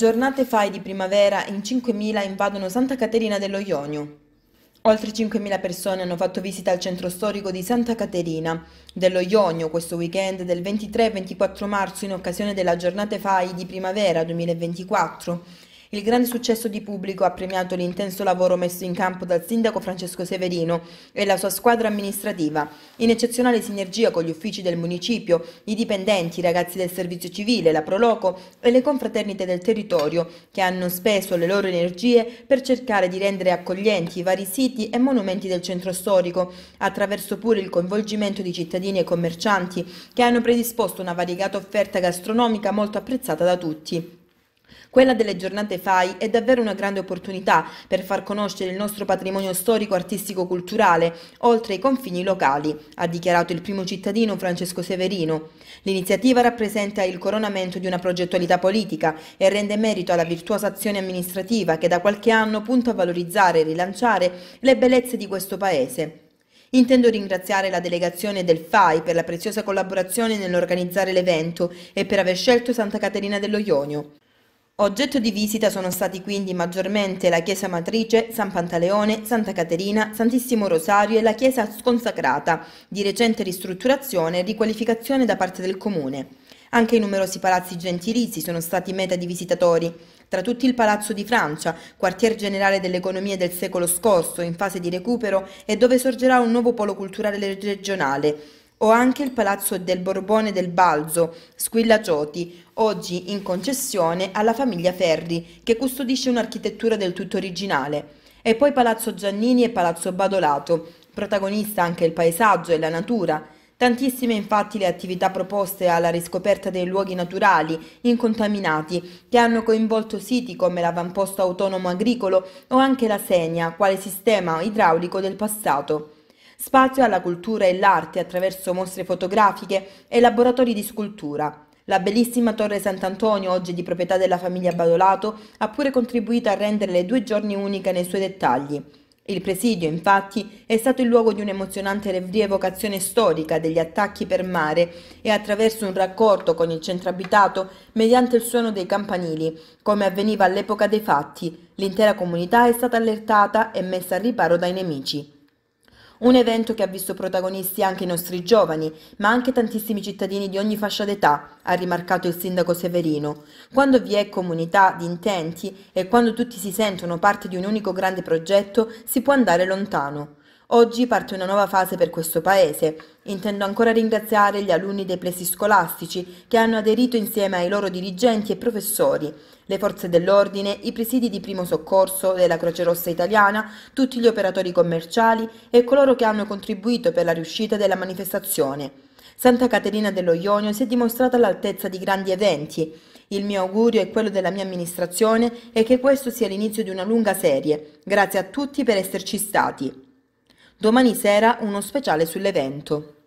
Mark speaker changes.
Speaker 1: Giornate fai di primavera in 5.000 invadono Santa Caterina dello Ionio. Oltre 5.000 persone hanno fatto visita al centro storico di Santa Caterina dello Ionio questo weekend del 23-24 marzo in occasione della giornate FAI di primavera 2024 il grande successo di pubblico ha premiato l'intenso lavoro messo in campo dal sindaco Francesco Severino e la sua squadra amministrativa, in eccezionale sinergia con gli uffici del municipio, i dipendenti, i ragazzi del servizio civile, la Proloco e le confraternite del territorio, che hanno speso le loro energie per cercare di rendere accoglienti i vari siti e monumenti del centro storico, attraverso pure il coinvolgimento di cittadini e commercianti che hanno predisposto una variegata offerta gastronomica molto apprezzata da tutti. Quella delle giornate FAI è davvero una grande opportunità per far conoscere il nostro patrimonio storico-artistico-culturale oltre i confini locali, ha dichiarato il primo cittadino Francesco Severino. L'iniziativa rappresenta il coronamento di una progettualità politica e rende merito alla virtuosa azione amministrativa che da qualche anno punta a valorizzare e rilanciare le bellezze di questo paese. Intendo ringraziare la delegazione del FAI per la preziosa collaborazione nell'organizzare l'evento e per aver scelto Santa Caterina dello Ionio. Oggetto di visita sono stati quindi maggiormente la Chiesa Matrice, San Pantaleone, Santa Caterina, Santissimo Rosario e la Chiesa Sconsacrata, di recente ristrutturazione e riqualificazione da parte del Comune. Anche i numerosi palazzi gentilizi sono stati meta di visitatori, tra tutti il Palazzo di Francia, quartier generale dell'economia del secolo scorso in fase di recupero e dove sorgerà un nuovo polo culturale regionale, o anche il Palazzo del Borbone del Balzo, Squilla Gioti, oggi in concessione alla famiglia Ferri, che custodisce un'architettura del tutto originale. E poi Palazzo Giannini e Palazzo Badolato, protagonista anche il paesaggio e la natura, Tantissime infatti le attività proposte alla riscoperta dei luoghi naturali, incontaminati, che hanno coinvolto siti come l'avamposto autonomo agricolo o anche la Senia, quale sistema idraulico del passato spazio alla cultura e l'arte attraverso mostre fotografiche e laboratori di scultura. La bellissima Torre Sant'Antonio, oggi di proprietà della famiglia Badolato, ha pure contribuito a rendere le due giorni uniche nei suoi dettagli. Il presidio, infatti, è stato il luogo di un'emozionante rievocazione storica degli attacchi per mare e attraverso un raccordo con il centro abitato mediante il suono dei campanili, come avveniva all'epoca dei fatti, l'intera comunità è stata allertata e messa al riparo dai nemici. Un evento che ha visto protagonisti anche i nostri giovani, ma anche tantissimi cittadini di ogni fascia d'età, ha rimarcato il sindaco Severino. Quando vi è comunità di intenti e quando tutti si sentono parte di un unico grande progetto, si può andare lontano. Oggi parte una nuova fase per questo Paese. Intendo ancora ringraziare gli alunni dei plesi scolastici che hanno aderito insieme ai loro dirigenti e professori, le forze dell'ordine, i presidi di primo soccorso della Croce Rossa Italiana, tutti gli operatori commerciali e coloro che hanno contribuito per la riuscita della manifestazione. Santa Caterina dello Ionio si è dimostrata all'altezza di grandi eventi. Il mio augurio e quello della mia amministrazione è che questo sia l'inizio di una lunga serie. Grazie a tutti per esserci stati. Domani sera uno speciale sull'evento.